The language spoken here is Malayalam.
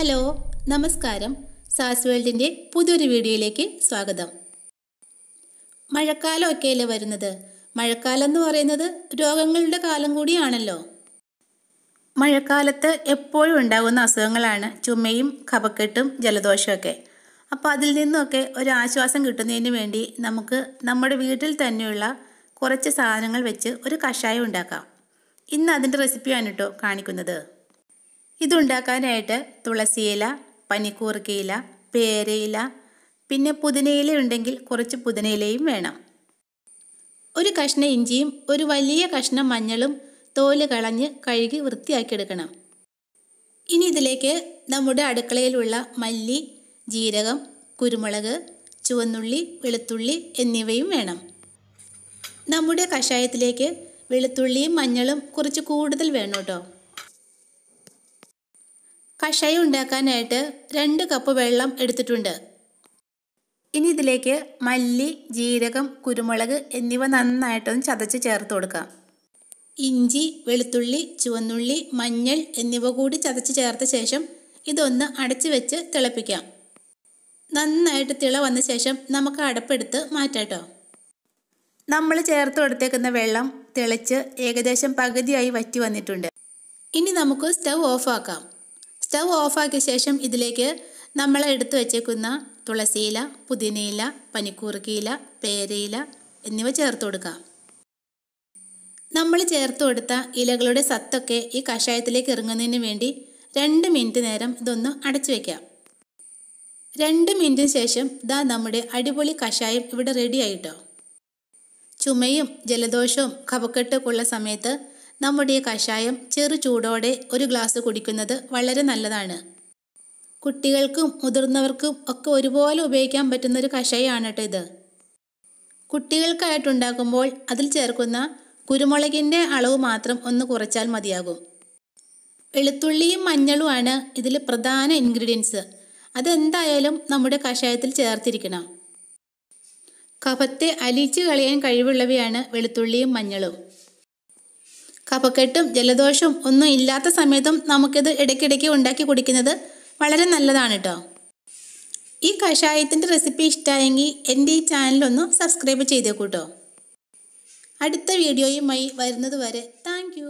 ഹലോ നമസ്കാരം സാസ് വേൾഡിൻ്റെ പുതിയൊരു വീഡിയോയിലേക്ക് സ്വാഗതം മഴക്കാലമൊക്കെയല്ലേ വരുന്നത് മഴക്കാലം എന്ന് പറയുന്നത് രോഗങ്ങളുടെ കാലം കൂടിയാണല്ലോ മഴക്കാലത്ത് എപ്പോഴും ഉണ്ടാകുന്ന അസുഖങ്ങളാണ് ചുമയും കഫക്കെട്ടും ജലദോഷമൊക്കെ അപ്പോൾ അതിൽ നിന്നൊക്കെ ഒരു ആശ്വാസം കിട്ടുന്നതിന് വേണ്ടി നമുക്ക് നമ്മുടെ വീട്ടിൽ തന്നെയുള്ള കുറച്ച് സാധനങ്ങൾ വെച്ച് ഒരു കഷായം ഉണ്ടാക്കാം ഇന്ന് അതിൻ്റെ റെസിപ്പിയാണ് കേട്ടോ കാണിക്കുന്നത് ഇതുണ്ടാക്കാനായിട്ട് തുളസിയില പനിക്കൂർക്കയില പേരയില പിന്നെ പുതിനയില ഉണ്ടെങ്കിൽ കുറച്ച് പുതിനയിലയും വേണം ഒരു കഷ്ണം ഇഞ്ചിയും ഒരു വലിയ കഷ്ണം മഞ്ഞളും തോല് കളഞ്ഞ് കഴുകി വൃത്തിയാക്കിയെടുക്കണം ഇനി ഇതിലേക്ക് നമ്മുടെ അടുക്കളയിലുള്ള മല്ലി ജീരകം കുരുമുളക് ചുവന്നുള്ളി വെളുത്തുള്ളി എന്നിവയും വേണം നമ്മുടെ കഷായത്തിലേക്ക് വെളുത്തുള്ളിയും മഞ്ഞളും കുറച്ച് കൂടുതൽ വേണം കേട്ടോ കഷായം ഉണ്ടാക്കാനായിട്ട് രണ്ട് കപ്പ് വെള്ളം എടുത്തിട്ടുണ്ട് ഇനി ഇതിലേക്ക് മല്ലി ജീരകം കുരുമുളക് എന്നിവ നന്നായിട്ടൊന്ന് ചതച്ച് ചേർത്ത് കൊടുക്കാം ഇഞ്ചി വെളുത്തുള്ളി ചുവന്നുള്ളി മഞ്ഞൾ എന്നിവ കൂടി ചതച്ച് ചേർത്ത ശേഷം ഇതൊന്ന് അടച്ച് വെച്ച് തിളപ്പിക്കാം നന്നായിട്ട് തിള വന്ന ശേഷം നമുക്ക് അടപ്പെടുത്ത് മാറ്റാട്ടോ നമ്മൾ ചേർത്ത് കൊടുത്തേക്കുന്ന വെള്ളം തിളച്ച് ഏകദേശം പകുതിയായി വറ്റി വന്നിട്ടുണ്ട് ഇനി നമുക്ക് സ്റ്റവ് ഓഫാക്കാം സ്റ്റവ് ഓഫാക്കിയ ശേഷം ഇതിലേക്ക് നമ്മൾ എടുത്തു വെച്ചേക്കുന്ന തുളസിയില പുതിനയില പനിക്കൂർക്കയില പേരയില എന്നിവ ചേർത്ത് കൊടുക്കുക നമ്മൾ ചേർത്ത് കൊടുത്ത ഇലകളുടെ സത്തൊക്കെ ഈ കഷായത്തിലേക്ക് ഇറങ്ങുന്നതിന് വേണ്ടി രണ്ട് മിനിറ്റ് നേരം ഇതൊന്ന് അടച്ചു വയ്ക്കാം രണ്ട് മിനിറ്റിന് ശേഷം ദാ നമ്മുടെ അടിപൊളി കഷായം ഇവിടെ റെഡി ആയിട്ടോ ചുമയും ജലദോഷവും കഫക്കെട്ടൊക്കെ ഉള്ള സമയത്ത് നമ്മുടെ കഷായം ചെറു ചൂടോടെ ഒരു ഗ്ലാസ് കുടിക്കുന്നത് വളരെ നല്ലതാണ് കുട്ടികൾക്കും മുതിർന്നവർക്കും ഒക്കെ ഒരുപോലെ ഉപയോഗിക്കാൻ പറ്റുന്ന ഒരു കഷായമാണ് കേട്ടോ ഇത് കുട്ടികൾക്കായിട്ടുണ്ടാക്കുമ്പോൾ അതിൽ ചേർക്കുന്ന കുരുമുളകിൻ്റെ അളവ് മാത്രം ഒന്ന് കുറച്ചാൽ മതിയാകും വെളുത്തുള്ളിയും മഞ്ഞളുമാണ് ഇതിൽ പ്രധാന ഇൻഗ്രീഡിയൻസ് അതെന്തായാലും നമ്മുടെ കഷായത്തിൽ ചേർത്തിരിക്കണം കഫത്തെ അലിച്ചു കളയാൻ കഴിവുള്ളവയാണ് വെളുത്തുള്ളിയും മഞ്ഞളും കഫക്കെട്ടും ജലദോഷവും ഒന്നും ഇല്ലാത്ത സമയത്തും നമുക്കിത് ഇടയ്ക്കിടയ്ക്ക് ഉണ്ടാക്കി കുടിക്കുന്നത് വളരെ നല്ലതാണ് കേട്ടോ ഈ കഷായത്തിൻ്റെ റെസിപ്പി ഇഷ്ടമായെങ്കിൽ എൻ്റെ ഈ ചാനലൊന്ന് സബ്സ്ക്രൈബ് ചെയ്തേക്കൂട്ടോ അടുത്ത വീഡിയോയുമായി വരുന്നത് വരെ താങ്ക്